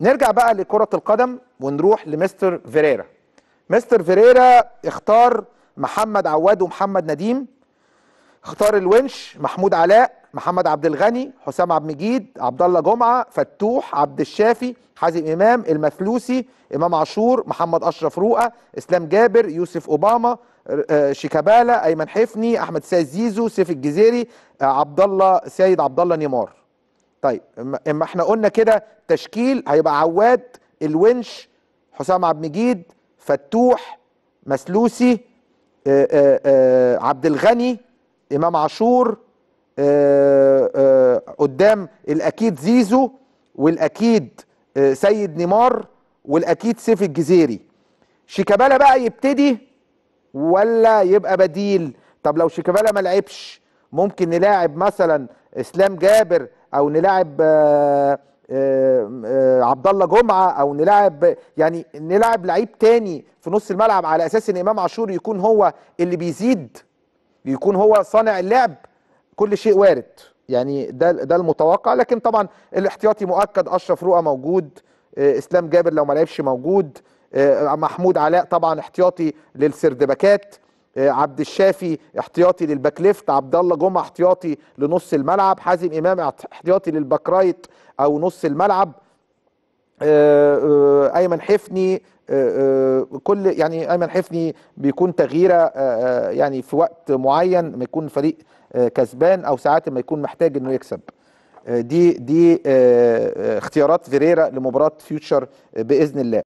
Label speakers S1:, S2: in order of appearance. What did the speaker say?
S1: نرجع بقى لكرة القدم ونروح لمستر فيريرا مستر فيريرا اختار محمد عواد ومحمد نديم اختار الونش محمود علاء محمد عبد الغني حسام عبد المجيد عبد الله جمعه فتوح عبد الشافي حازم امام المفلوسي امام عاشور محمد اشرف رؤى اسلام جابر يوسف اوباما آه، شيكابالا ايمن حفني احمد سيد زيزو سيف الجزيري آه، عبد الله سيد عبد الله نيمار طيب اما احنا قلنا كده تشكيل هيبقى عواد الونش حسام عبد المجيد فتوح مسلوسي آه، آه، آه، عبد الغني امام عاشور قدام الاكيد زيزو والاكيد سيد نيمار والاكيد سيف الجزيري شيكابالا بقى يبتدي ولا يبقى بديل طب لو شيكابالا ما لعبش ممكن نلاعب مثلا اسلام جابر او نلاعب آه، آه، آه، عبد الله جمعه او نلاعب يعني نلاعب لعيب تاني في نص الملعب على اساس ان امام عاشور يكون هو اللي بيزيد يكون هو صانع اللعب كل شيء وارد يعني ده ده المتوقع لكن طبعا الاحتياطي مؤكد اشرف رؤى موجود اسلام جابر لو ما لعبش موجود محمود علاء طبعا احتياطي للسردباكات آه، عبد الشافي احتياطي للباك ليفت عبد الله جمعه احتياطي لنص الملعب حازم امام احتياطي للباك رايت او نص الملعب آه، آه، ايمن حفني كل يعني ايمن حفني بيكون تغييره يعني في وقت معين ما يكون الفريق كسبان او ساعات ما يكون محتاج انه يكسب دي دي اختيارات فيريرا لمباراه فيوتشر باذن الله